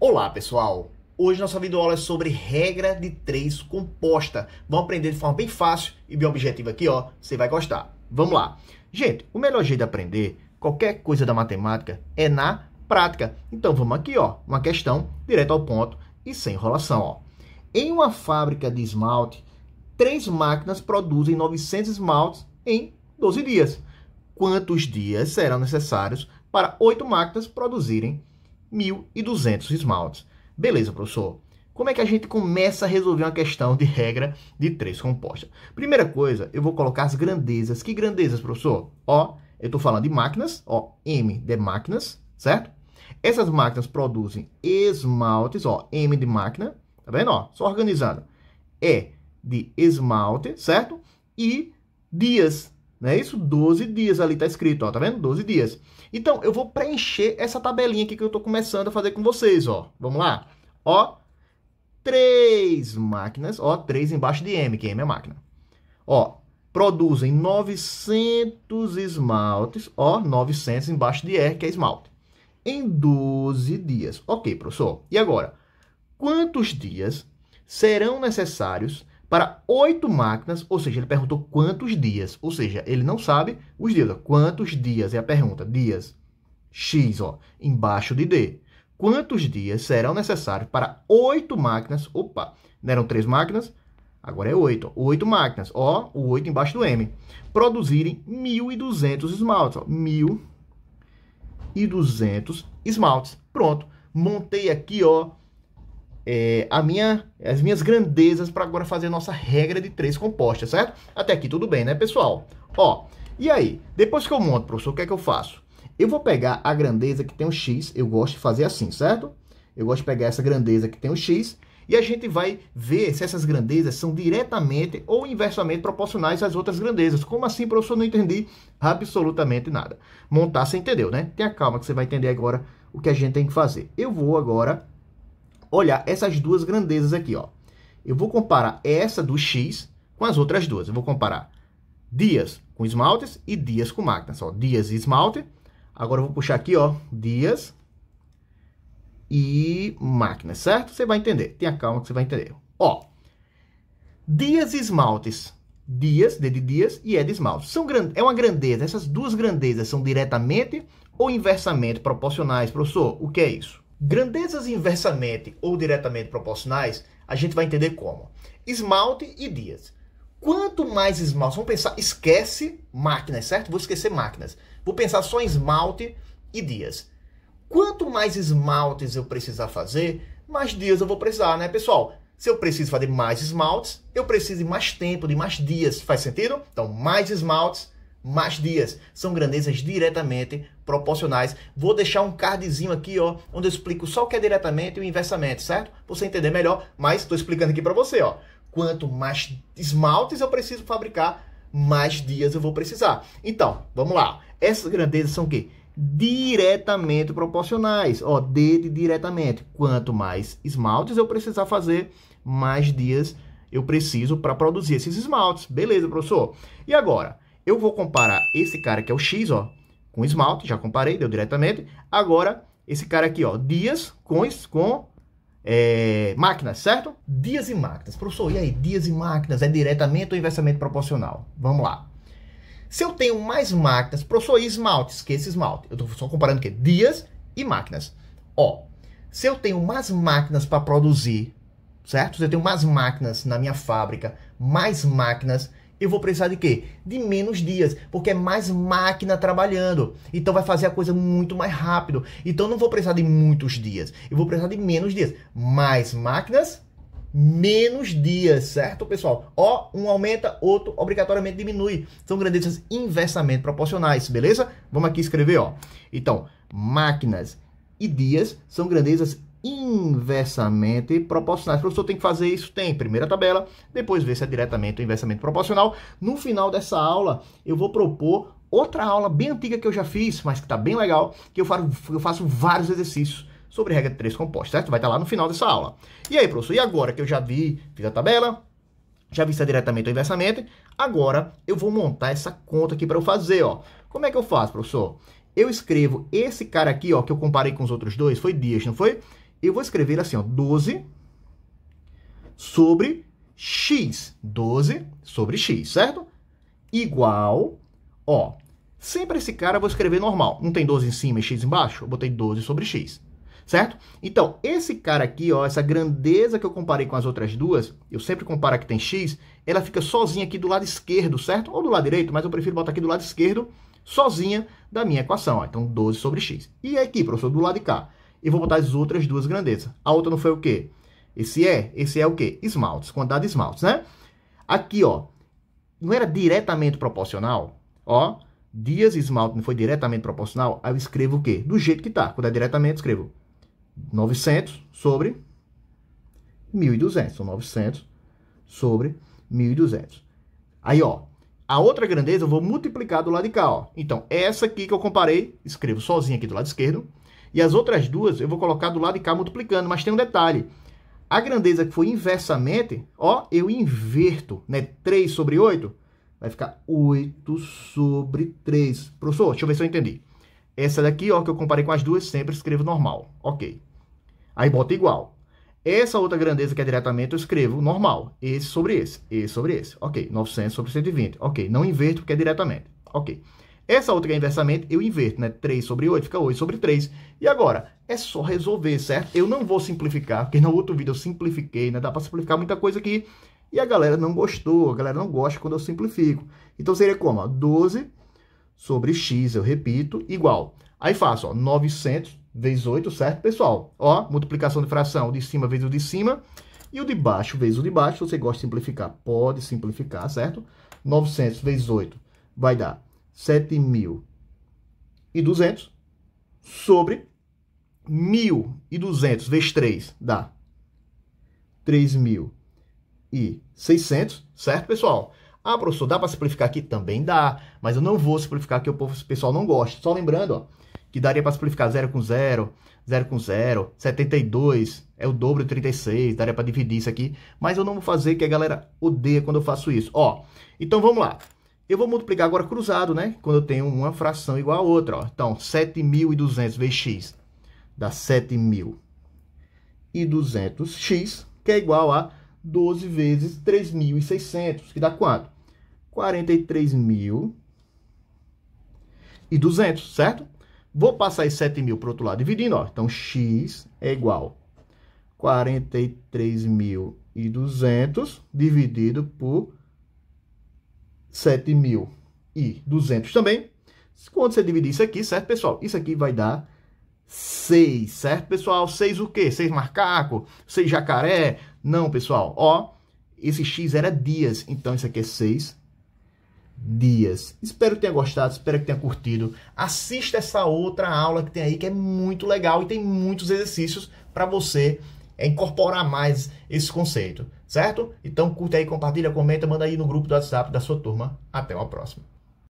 Olá pessoal! Hoje nossa videoaula é sobre regra de três composta. Vamos aprender de forma bem fácil e bem objetiva aqui, ó. Você vai gostar. Vamos lá! Gente, o melhor jeito de aprender qualquer coisa da matemática é na prática. Então vamos aqui, ó. Uma questão direto ao ponto e sem enrolação, ó. Em uma fábrica de esmalte, três máquinas produzem 900 esmaltes em 12 dias. Quantos dias serão necessários para oito máquinas produzirem 1.200 esmaltes. Beleza, professor. Como é que a gente começa a resolver uma questão de regra de três compostas? Primeira coisa, eu vou colocar as grandezas. Que grandezas, professor? Ó, eu estou falando de máquinas, ó, M de máquinas, certo? Essas máquinas produzem esmaltes, ó, M de máquina, tá vendo? Ó, só organizando. E de esmalte, certo? E dias não é isso? 12 dias ali está escrito, ó, tá vendo? 12 dias. Então, eu vou preencher essa tabelinha aqui que eu estou começando a fazer com vocês, ó. Vamos lá? Ó, três máquinas, ó, três embaixo de M, que M é máquina. Ó, produzem 900 esmaltes, ó, 900 embaixo de R, que é esmalte. Em 12 dias. Ok, professor. E agora? Quantos dias serão necessários para oito máquinas, ou seja, ele perguntou quantos dias, ou seja, ele não sabe os dias. Ó. Quantos dias é a pergunta? Dias x, ó, embaixo de d. Quantos dias serão necessários para oito máquinas? Opa, não eram três máquinas? Agora é oito. Ó. Oito máquinas, ó, o oito embaixo do m. Produzirem 1.200 esmaltes, ó, 1.200 esmaltes. Pronto, montei aqui, ó, é, a minha, as minhas grandezas para agora fazer nossa regra de três compostas, certo? Até aqui tudo bem, né, pessoal? Ó, e aí? Depois que eu monto, professor, o que é que eu faço? Eu vou pegar a grandeza que tem o x, eu gosto de fazer assim, certo? Eu gosto de pegar essa grandeza que tem o x e a gente vai ver se essas grandezas são diretamente ou inversamente proporcionais às outras grandezas. Como assim, professor? Não entendi absolutamente nada. Montar, você entendeu, né? Tenha calma que você vai entender agora o que a gente tem que fazer. Eu vou agora olhar essas duas grandezas aqui, ó. Eu vou comparar essa do X com as outras duas. Eu vou comparar dias com esmaltes e dias com máquinas, ó. Dias e esmalte. Agora eu vou puxar aqui, ó, dias e máquinas, certo? Você vai entender. Tenha calma que você vai entender. Ó, dias e esmaltes. Dias, D de dias e E de esmaltes. São É uma grandeza. Essas duas grandezas são diretamente ou inversamente proporcionais, professor? O que é isso? Grandezas inversamente ou diretamente proporcionais, a gente vai entender como. Esmalte e dias. Quanto mais esmalte, vamos pensar, esquece máquinas, certo? Vou esquecer máquinas. Vou pensar só em esmalte e dias. Quanto mais esmaltes eu precisar fazer, mais dias eu vou precisar, né, pessoal? Se eu preciso fazer mais esmaltes, eu preciso de mais tempo, de mais dias. Faz sentido? Então, mais esmaltes, mais dias. São grandezas diretamente proporcionais. Vou deixar um cardzinho aqui, ó, onde eu explico só o que é diretamente e o inversamente, certo? Pra você entender melhor, mas estou explicando aqui para você, ó. Quanto mais esmaltes eu preciso fabricar, mais dias eu vou precisar. Então, vamos lá. Essas grandezas são o quê? Diretamente proporcionais. Ó, D de diretamente. Quanto mais esmaltes eu precisar fazer, mais dias eu preciso para produzir esses esmaltes. Beleza, professor? E agora? Eu vou comparar esse cara que é o X, ó, com esmalte, já comparei, deu diretamente. Agora, esse cara aqui, ó, dias com, com é, máquinas, certo? Dias e máquinas. Professor, e aí, dias e máquinas é diretamente ou inversamente proporcional? Vamos lá. Se eu tenho mais máquinas, professor, e esmalte? Esqueça esmalte. Eu estou só comparando que dias e máquinas. Ó, se eu tenho mais máquinas para produzir, certo? Se eu tenho mais máquinas na minha fábrica, mais máquinas eu vou precisar de quê? De menos dias, porque é mais máquina trabalhando. Então vai fazer a coisa muito mais rápido. Então não vou precisar de muitos dias, eu vou precisar de menos dias. Mais máquinas, menos dias, certo, pessoal? Ó, um aumenta, outro obrigatoriamente diminui. São grandezas inversamente proporcionais, beleza? Vamos aqui escrever, ó. Então, máquinas e dias são grandezas inversamente proporcionais. O professor tem que fazer isso? Tem. Primeira tabela, depois ver se é diretamente ou inversamente proporcional. No final dessa aula, eu vou propor outra aula bem antiga que eu já fiz, mas que está bem legal, que eu faço, eu faço vários exercícios sobre regra de três compostos, certo? Vai estar tá lá no final dessa aula. E aí, professor, e agora que eu já vi, fiz a tabela, já vi se é diretamente ou inversamente, agora eu vou montar essa conta aqui para eu fazer, ó. Como é que eu faço, professor? Eu escrevo esse cara aqui, ó, que eu comparei com os outros dois, foi Dias, não foi? eu vou escrever assim, ó, 12 sobre x. 12 sobre x, certo? Igual, ó, sempre esse cara eu vou escrever normal. Não tem 12 em cima e x embaixo? Eu botei 12 sobre x, certo? Então, esse cara aqui, ó, essa grandeza que eu comparei com as outras duas, eu sempre comparo que tem x, ela fica sozinha aqui do lado esquerdo, certo? Ou do lado direito, mas eu prefiro botar aqui do lado esquerdo, sozinha da minha equação. Ó. Então, 12 sobre x. E aqui, professor, do lado de cá? e vou botar as outras duas grandezas. A outra não foi o quê? Esse é, esse é o quê? Esmaltes, quantidade de esmaltes, né? Aqui, ó, não era diretamente proporcional, ó, dias e esmalte não foi diretamente proporcional, aí eu escrevo o quê? Do jeito que tá, quando é diretamente, escrevo 900 sobre 1.200, são 900 sobre 1.200. Aí, ó, a outra grandeza eu vou multiplicar do lado de cá, ó. Então, essa aqui que eu comparei, escrevo sozinho aqui do lado esquerdo, e as outras duas eu vou colocar do lado de cá multiplicando, mas tem um detalhe. A grandeza que foi inversamente, ó, eu inverto, né? 3 sobre 8 vai ficar 8 sobre 3. Professor, deixa eu ver se eu entendi. Essa daqui, ó, que eu comparei com as duas, sempre escrevo normal. Ok. Aí bota igual. Essa outra grandeza que é diretamente, eu escrevo normal. Esse sobre esse, esse sobre esse. Ok. 900 sobre 120. Ok. Não inverto porque é diretamente. Ok. Essa outra que é inversamente, eu inverto, né? 3 sobre 8 fica 8 sobre 3. E agora, é só resolver, certo? Eu não vou simplificar, porque no outro vídeo eu simplifiquei, né? Dá para simplificar muita coisa aqui. E a galera não gostou, a galera não gosta quando eu simplifico. Então seria como? 12 sobre x, eu repito, igual. Aí faço, ó, 900 vezes 8, certo, pessoal? Ó, multiplicação de fração, o de cima vezes o de cima. E o de baixo vezes o de baixo, se você gosta de simplificar, pode simplificar, certo? 900 vezes 8 vai dar 7.200 sobre 1.200 vezes 3 dá 3.600, certo, pessoal? Ah, professor, dá para simplificar aqui? Também dá, mas eu não vou simplificar que o pessoal não gosta. Só lembrando, ó, que daria para simplificar 0 com 0, 0 com 0, 72 é o dobro de 36, daria para dividir isso aqui, mas eu não vou fazer que a galera odeia quando eu faço isso. Ó, então vamos lá. Eu vou multiplicar agora cruzado, né? Quando eu tenho uma fração igual a outra, ó. Então, 7.200 vezes x dá 7.200x, que é igual a 12 vezes 3.600, que dá quanto? 43.200, certo? Vou passar esse 7.000 para o outro lado dividindo, ó. Então, x é igual a 43.200 dividido por 7.200 também. Quando você dividir isso aqui, certo, pessoal? Isso aqui vai dar 6, certo, pessoal? 6 o quê? 6 macaco? 6 jacaré? Não, pessoal. Ó, esse X era dias, então isso aqui é 6 dias. Espero que tenha gostado, espero que tenha curtido. Assista essa outra aula que tem aí, que é muito legal e tem muitos exercícios para você é incorporar mais esse conceito, certo? Então curte aí, compartilha, comenta, manda aí no grupo do WhatsApp da sua turma. Até uma próxima.